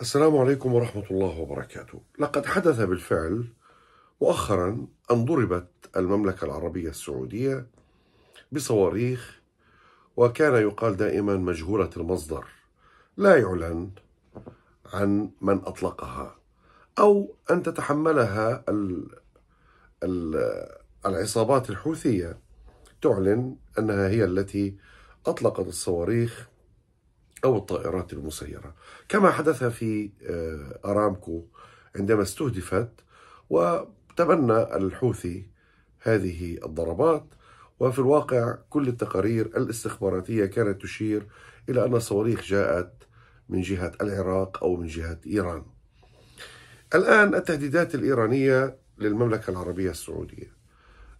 السلام عليكم ورحمة الله وبركاته. لقد حدث بالفعل مؤخرا أن ضربت المملكة العربية السعودية بصواريخ وكان يقال دائما مجهولة المصدر لا يعلن عن من أطلقها أو أن تتحملها العصابات الحوثية تعلن أنها هي التي أطلقت الصواريخ أو الطائرات المسيرة كما حدث في آه، أرامكو عندما استهدفت وتبنى الحوثي هذه الضربات وفي الواقع كل التقارير الاستخباراتية كانت تشير إلى أن الصواريخ جاءت من جهة العراق أو من جهة إيران الآن التهديدات الإيرانية للمملكة العربية السعودية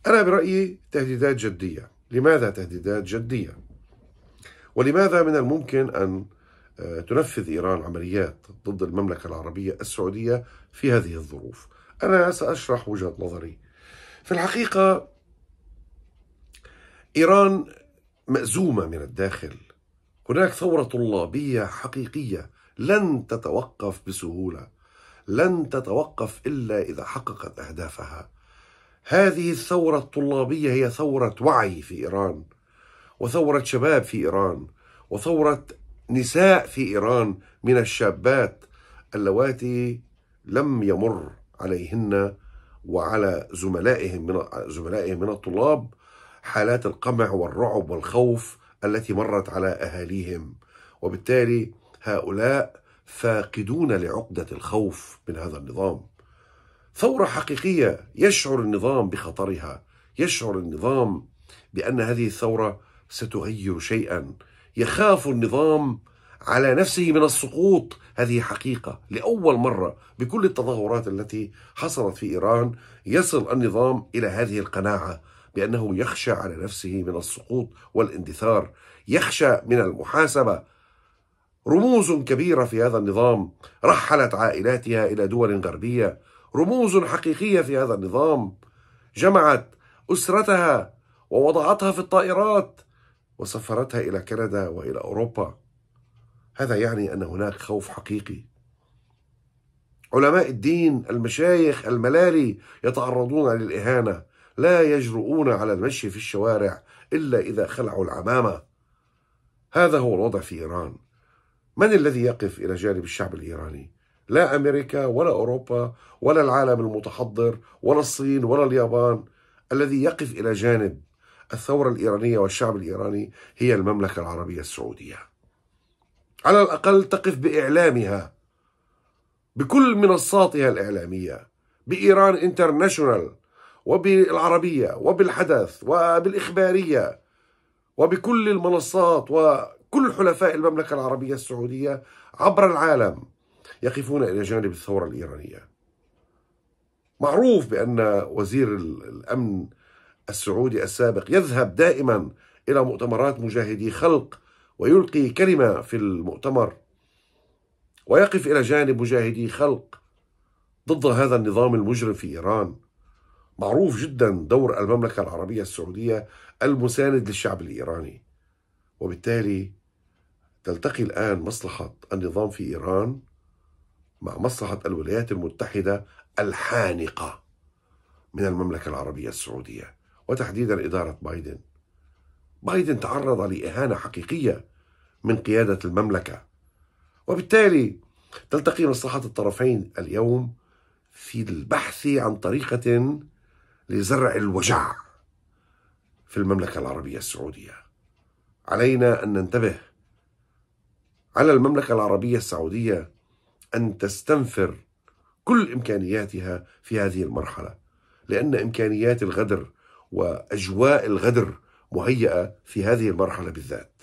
أنا برأيي تهديدات جدية لماذا تهديدات جدية؟ ولماذا من الممكن أن آه، تنفذ إيران عمليات ضد المملكة العربية السعودية في هذه الظروف أنا سأشرح وجهة نظري في الحقيقة إيران مأزومة من الداخل هناك ثورة طلابية حقيقية لن تتوقف بسهولة لن تتوقف إلا إذا حققت أهدافها هذه الثورة الطلابية هي ثورة وعي في إيران وثورة شباب في إيران وثورة نساء في إيران من الشابات اللواتي لم يمر عليهن وعلى زملائهم من زملائهم من الطلاب حالات القمع والرعب والخوف التي مرت على اهاليهم وبالتالي هؤلاء فاقدون لعقده الخوف من هذا النظام ثوره حقيقيه يشعر النظام بخطرها يشعر النظام بان هذه الثوره ستغير شيئا يخاف النظام على نفسه من السقوط هذه حقيقه لاول مره بكل التظاهرات التي حصلت في ايران يصل النظام الى هذه القناعه بانه يخشى على نفسه من السقوط والاندثار يخشى من المحاسبه رموز كبيره في هذا النظام رحلت عائلاتها الى دول غربيه رموز حقيقيه في هذا النظام جمعت اسرتها ووضعتها في الطائرات وسفرتها إلى كندا وإلى أوروبا هذا يعني أن هناك خوف حقيقي علماء الدين المشايخ الملالي يتعرضون للإهانة لا يجرؤون على المشي في الشوارع إلا إذا خلعوا العمامة هذا هو الوضع في إيران من الذي يقف إلى جانب الشعب الإيراني؟ لا أمريكا ولا أوروبا ولا العالم المتحضر ولا الصين ولا اليابان الذي يقف إلى جانب الثورة الإيرانية والشعب الإيراني هي المملكة العربية السعودية على الأقل تقف بإعلامها بكل منصاتها الإعلامية بإيران انترناشونال وبالعربية وبالحدث وبالإخبارية وبكل المنصات وكل حلفاء المملكة العربية السعودية عبر العالم يقفون إلى جانب الثورة الإيرانية معروف بأن وزير الأمن السعودي السابق يذهب دائما إلى مؤتمرات مجاهدي خلق ويلقي كلمة في المؤتمر ويقف إلى جانب مجاهدي خلق ضد هذا النظام المجرم في إيران معروف جدا دور المملكة العربية السعودية المساند للشعب الإيراني وبالتالي تلتقي الآن مصلحة النظام في إيران مع مصلحة الولايات المتحدة الحانقة من المملكة العربية السعودية وتحديدا إدارة بايدن بايدن تعرض لإهانة حقيقية من قيادة المملكة وبالتالي تلتقي مصلحة الطرفين اليوم في البحث عن طريقة لزرع الوجع في المملكة العربية السعودية علينا أن ننتبه على المملكة العربية السعودية أن تستنفر كل إمكانياتها في هذه المرحلة لأن إمكانيات الغدر واجواء الغدر مهيئه في هذه المرحله بالذات.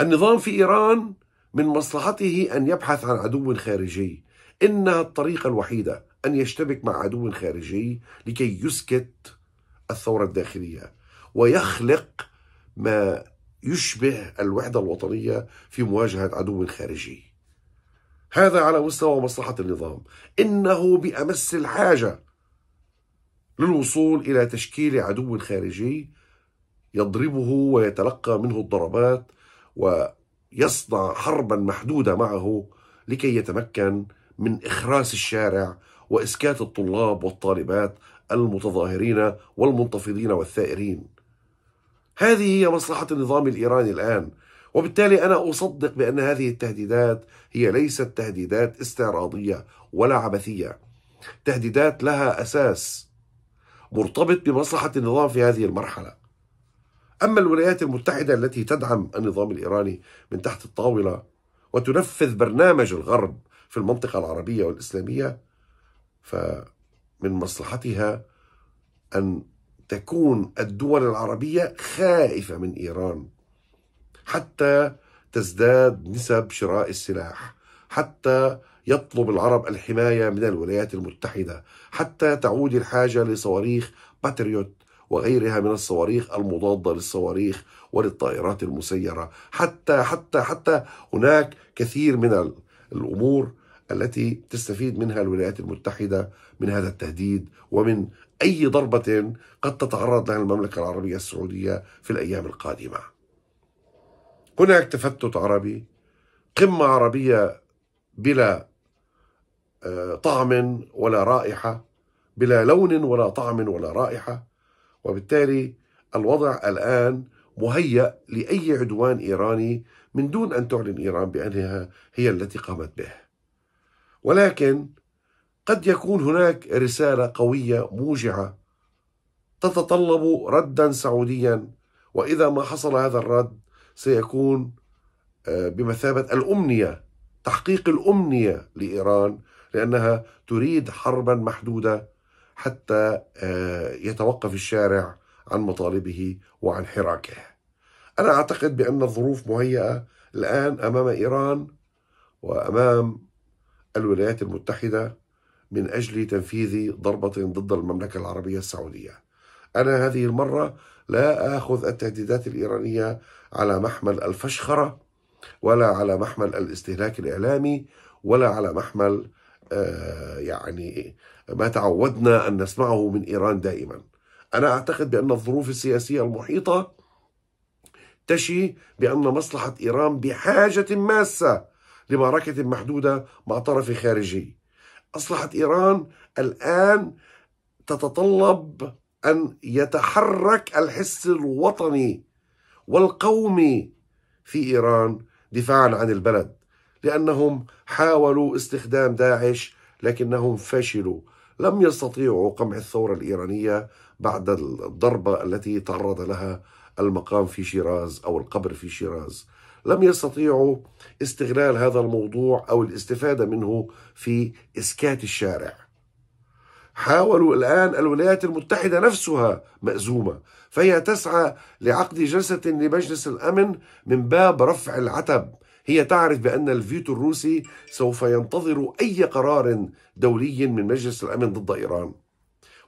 النظام في ايران من مصلحته ان يبحث عن عدو خارجي، انها الطريقه الوحيده ان يشتبك مع عدو خارجي لكي يسكت الثوره الداخليه ويخلق ما يشبه الوحده الوطنيه في مواجهه عدو خارجي. هذا على مستوى مصلحه النظام، انه بامس الحاجه للوصول إلى تشكيل عدو خارجي يضربه ويتلقى منه الضربات ويصنع حربا محدودة معه لكي يتمكن من إخراس الشارع وإسكات الطلاب والطالبات المتظاهرين والمنتفضين والثائرين هذه هي مصلحة النظام الإيراني الآن وبالتالي أنا أصدق بأن هذه التهديدات هي ليست تهديدات استعراضية ولا عبثية تهديدات لها أساس مرتبط بمصلحة النظام في هذه المرحلة أما الولايات المتحدة التي تدعم النظام الإيراني من تحت الطاولة وتنفذ برنامج الغرب في المنطقة العربية والإسلامية فمن مصلحتها أن تكون الدول العربية خائفة من إيران حتى تزداد نسب شراء السلاح حتى يطلب العرب الحماية من الولايات المتحدة حتى تعود الحاجة لصواريخ باتريوت وغيرها من الصواريخ المضادة للصواريخ وللطائرات المسيرة حتى حتى حتى هناك كثير من الأمور التي تستفيد منها الولايات المتحدة من هذا التهديد ومن أي ضربة قد تتعرض لها المملكة العربية السعودية في الأيام القادمة هناك تفتت عربي قمة عربية بلا طعم ولا رائحة بلا لون ولا طعم ولا رائحة وبالتالي الوضع الآن مهيأ لأي عدوان إيراني من دون أن تعلن إيران بأنها هي التي قامت به ولكن قد يكون هناك رسالة قوية موجعة تتطلب ردا سعوديا وإذا ما حصل هذا الرد سيكون آه، بمثابة الأمنية تحقيق الأمنية لإيران لأنها تريد حربا محدودة حتى آه، يتوقف الشارع عن مطالبه وعن حراكه أنا أعتقد بأن الظروف مهيئة الآن أمام إيران وأمام الولايات المتحدة من أجل تنفيذ ضربة ضد المملكة العربية السعودية أنا هذه المرة لا آخذ التهديدات الإيرانية على محمل الفشخرة ولا على محمل الاستهلاك الإعلامي ولا على محمل آه، يعني ما تعودنا أن نسمعه من إيران دائما أنا أعتقد بأن الظروف السياسية المحيطة تشي بأن مصلحة إيران بحاجة ماسة لمعركة محدودة مع طرف خارجي مصلحة إيران الآن تتطلب أن يتحرك الحس الوطني والقومي في إيران دفاعا عن البلد لأنهم حاولوا استخدام داعش لكنهم فشلوا لم يستطيعوا قمع الثورة الإيرانية بعد الضربة التي تعرض لها المقام في شيراز أو القبر في شيراز لم يستطيعوا استغلال هذا الموضوع أو الاستفادة منه في إسكات الشارع حاولوا الآن الولايات المتحدة نفسها مأزومة فهي تسعى لعقد جلسة لمجلس الأمن من باب رفع العتب هي تعرف بأن الفيتو الروسي سوف ينتظر أي قرار دولي من مجلس الأمن ضد إيران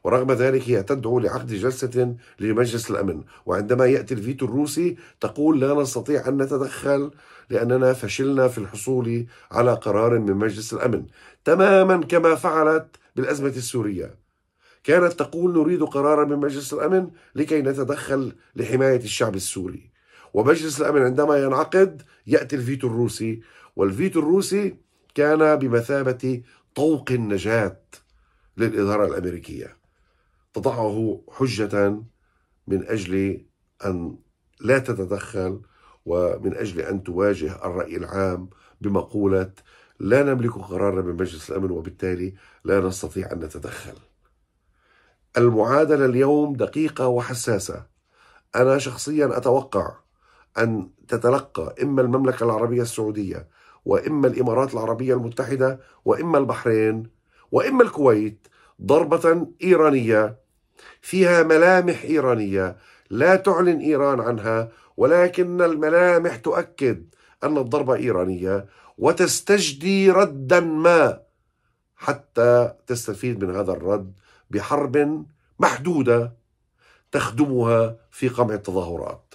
ورغم ذلك هي تدعو لعقد جلسة لمجلس الأمن وعندما يأتي الفيتو الروسي تقول لا نستطيع أن نتدخل لأننا فشلنا في الحصول على قرار من مجلس الأمن تماما كما فعلت بالأزمة السورية كانت تقول نريد قرارا من مجلس الأمن لكي نتدخل لحماية الشعب السوري ومجلس الأمن عندما ينعقد يأتي الفيتو الروسي والفيتو الروسي كان بمثابة طوق النجاة للإدارة الأمريكية تضعه حجة من أجل أن لا تتدخل ومن أجل أن تواجه الرأي العام بمقولة لا نملك قرارا من مجلس الأمن وبالتالي لا نستطيع أن نتدخل المعادلة اليوم دقيقة وحساسة أنا شخصيا أتوقع أن تتلقى إما المملكة العربية السعودية وإما الإمارات العربية المتحدة وإما البحرين وإما الكويت ضربة إيرانية فيها ملامح إيرانية لا تعلن إيران عنها ولكن الملامح تؤكد أن الضربة إيرانية وتستجدي ردا ما حتى تستفيد من هذا الرد بحرب محدودة تخدمها في قمع التظاهرات